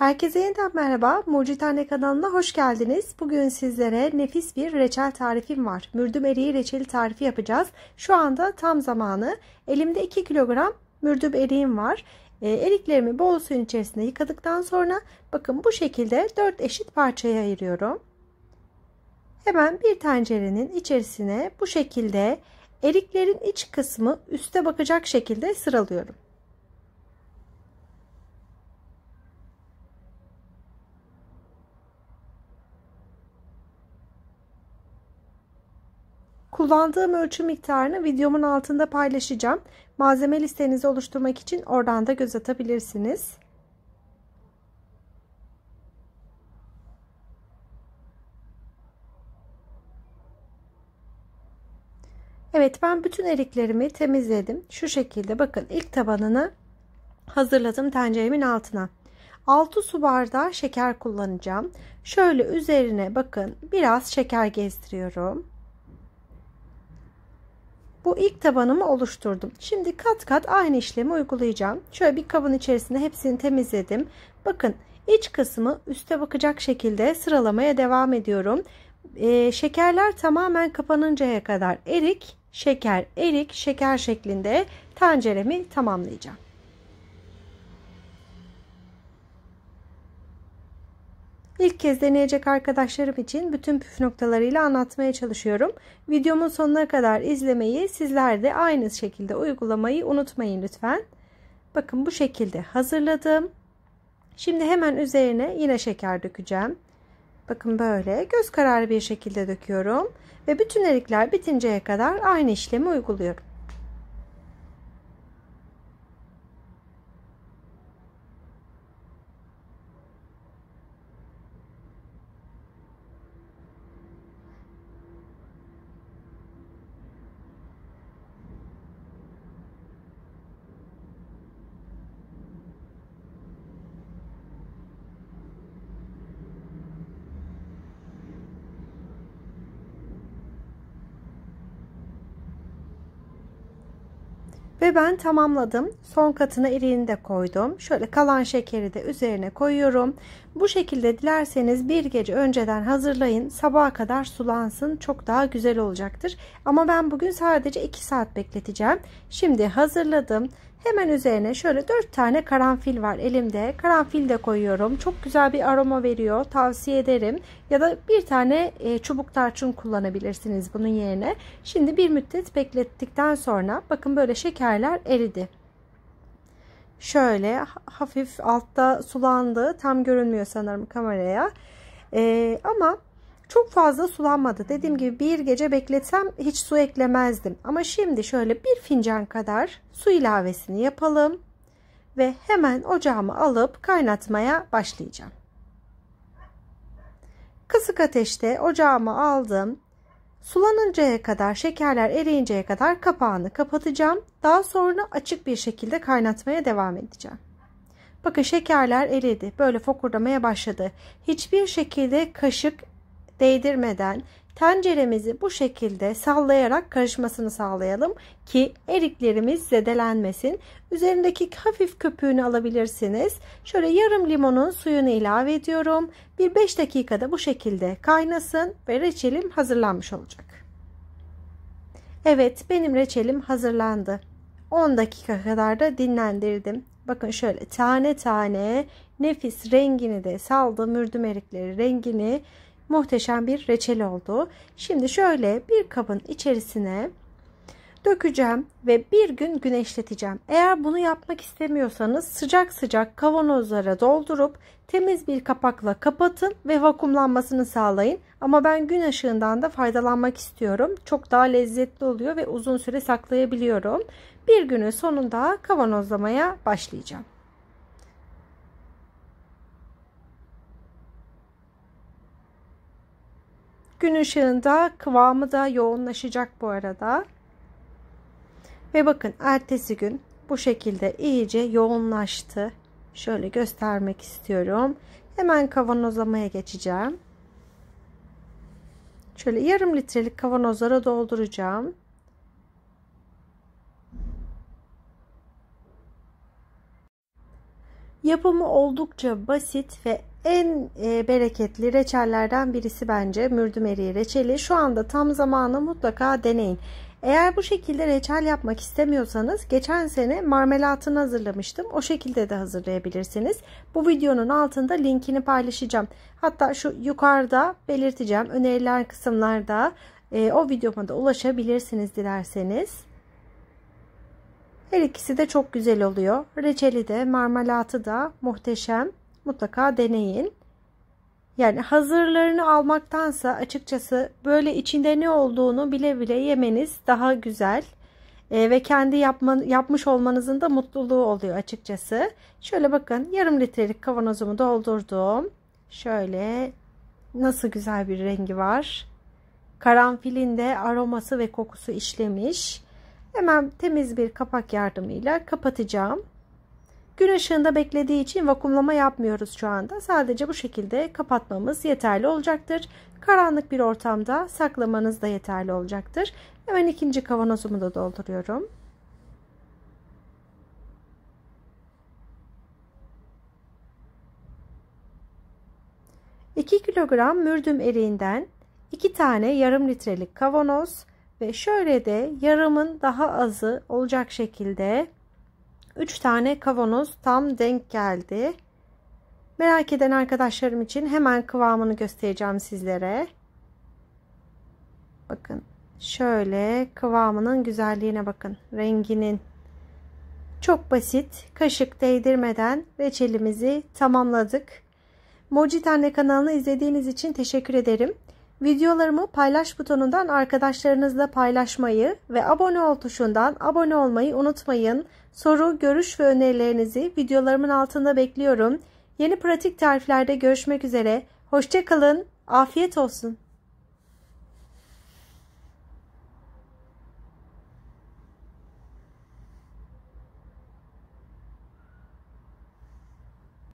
Herkese yeniden merhaba. Mucitane kanalına hoş geldiniz. Bugün sizlere nefis bir reçel tarifim var. Mürdüm eriği reçeli tarifi yapacağız. Şu anda tam zamanı. Elimde 2 kilogram mürdüm eriğim var. E, eriklerimi bol suyun içerisinde yıkadıktan sonra bakın bu şekilde 4 eşit parçaya ayırıyorum. Hemen bir tencerenin içerisine bu şekilde eriklerin iç kısmı üste bakacak şekilde sıralıyorum. Kullandığım ölçü miktarını videomun altında paylaşacağım. Malzeme listenizi oluşturmak için oradan da göz atabilirsiniz. Evet ben bütün eriklerimi temizledim. Şu şekilde bakın ilk tabanını hazırladım tenceremin altına. 6 su bardağı şeker kullanacağım. Şöyle üzerine bakın biraz şeker gezdiriyorum. Bu ilk tabanımı oluşturdum. Şimdi kat kat aynı işlemi uygulayacağım. Şöyle bir kabın içerisinde hepsini temizledim. Bakın iç kısmı üste bakacak şekilde sıralamaya devam ediyorum. Ee, şekerler tamamen kapanıncaya kadar erik, şeker, erik, şeker şeklinde tenceremi tamamlayacağım. İlk kez deneyecek arkadaşlarım için bütün püf noktalarıyla anlatmaya çalışıyorum. Videomun sonuna kadar izlemeyi, sizler de aynı şekilde uygulamayı unutmayın lütfen. Bakın bu şekilde hazırladım. Şimdi hemen üzerine yine şeker dökeceğim. Bakın böyle göz kararı bir şekilde döküyorum ve bütün erikler bitinceye kadar aynı işlemi uyguluyorum. Ve ben tamamladım. Son katına eriğini de koydum. Şöyle kalan şekeri de üzerine koyuyorum. Bu şekilde dilerseniz bir gece önceden hazırlayın. Sabaha kadar sulansın. Çok daha güzel olacaktır. Ama ben bugün sadece 2 saat bekleteceğim. Şimdi hazırladım. Hemen üzerine şöyle 4 tane karanfil var elimde. Karanfil de koyuyorum. Çok güzel bir aroma veriyor. Tavsiye ederim. Ya da bir tane e, çubuk tarçın kullanabilirsiniz bunun yerine. Şimdi bir müddet beklettikten sonra bakın böyle şekerler eridi. Şöyle hafif altta sulandı. Tam görünmüyor sanırım kameraya. Ee, ama çok fazla sulanmadı. Dediğim gibi bir gece bekletsem hiç su eklemezdim. Ama şimdi şöyle bir fincan kadar su ilavesini yapalım. Ve hemen ocağımı alıp kaynatmaya başlayacağım. Kısık ateşte ocağımı aldım. Sulanıncaya kadar, şekerler eriyinceye kadar kapağını kapatacağım. Daha sonra açık bir şekilde kaynatmaya devam edeceğim. Bakın şekerler eridi. Böyle fokurdamaya başladı. Hiçbir şekilde kaşık değdirmeden tenceremizi bu şekilde sallayarak karışmasını sağlayalım ki eriklerimiz zedelenmesin. Üzerindeki hafif köpüğünü alabilirsiniz. Şöyle yarım limonun suyunu ilave ediyorum. Bir 5 dakikada bu şekilde kaynasın ve reçelim hazırlanmış olacak. Evet benim reçelim hazırlandı. 10 dakika kadar da dinlendirdim. Bakın şöyle tane tane nefis rengini de saldı mürdüm erikleri rengini muhteşem bir reçel oldu. Şimdi şöyle bir kabın içerisine dökeceğim ve bir gün güneşleteceğim. Eğer bunu yapmak istemiyorsanız sıcak sıcak kavanozlara doldurup temiz bir kapakla kapatın ve vakumlanmasını sağlayın. Ama ben gün ışığından da faydalanmak istiyorum. Çok daha lezzetli oluyor ve uzun süre saklayabiliyorum. Bir günün sonunda kavanozlamaya başlayacağım. Gün ışığında kıvamı da yoğunlaşacak bu arada. Ve bakın ertesi gün bu şekilde iyice yoğunlaştı. Şöyle göstermek istiyorum. Hemen kavanozlamaya geçeceğim. Şöyle yarım litrelik kavanozlara dolduracağım. Yapımı oldukça basit ve en e, bereketli reçellerden birisi bence mürdüm reçeli. Şu anda tam zamanı mutlaka deneyin. Eğer bu şekilde reçel yapmak istemiyorsanız geçen sene marmelatını hazırlamıştım. O şekilde de hazırlayabilirsiniz. Bu videonun altında linkini paylaşacağım. Hatta şu yukarıda belirteceğim öneriler kısımlarda e, o videoma da ulaşabilirsiniz dilerseniz. Her ikisi de çok güzel oluyor. Reçeli de marmalatı da muhteşem. Mutlaka deneyin. Yani hazırlarını almaktansa açıkçası böyle içinde ne olduğunu bile bile yemeniz daha güzel. E, ve kendi yapma, yapmış olmanızın da mutluluğu oluyor açıkçası. Şöyle bakın yarım litrelik kavanozumu doldurdum. Şöyle nasıl güzel bir rengi var. Karanfilin de aroması ve kokusu işlemiş. Hemen temiz bir kapak yardımıyla kapatacağım. Gün ışığında beklediği için vakumlama yapmıyoruz şu anda. Sadece bu şekilde kapatmamız yeterli olacaktır. Karanlık bir ortamda saklamanız da yeterli olacaktır. Hemen ikinci kavanozumu da dolduruyorum. İki kilogram mürdüm eriğinden iki tane yarım litrelik kavanoz ve şöyle de yarımın daha azı olacak şekilde 3 tane kavanoz tam denk geldi. Merak eden arkadaşlarım için hemen kıvamını göstereceğim sizlere. Bakın şöyle kıvamının güzelliğine bakın. Renginin çok basit kaşık değdirmeden reçelimizi tamamladık. Mojitane kanalını izlediğiniz için teşekkür ederim. Videolarımı paylaş butonundan arkadaşlarınızla paylaşmayı ve abone ol tuşundan abone olmayı unutmayın. Soru, görüş ve önerilerinizi videolarımın altında bekliyorum. Yeni pratik tariflerde görüşmek üzere. Hoşçakalın, afiyet olsun.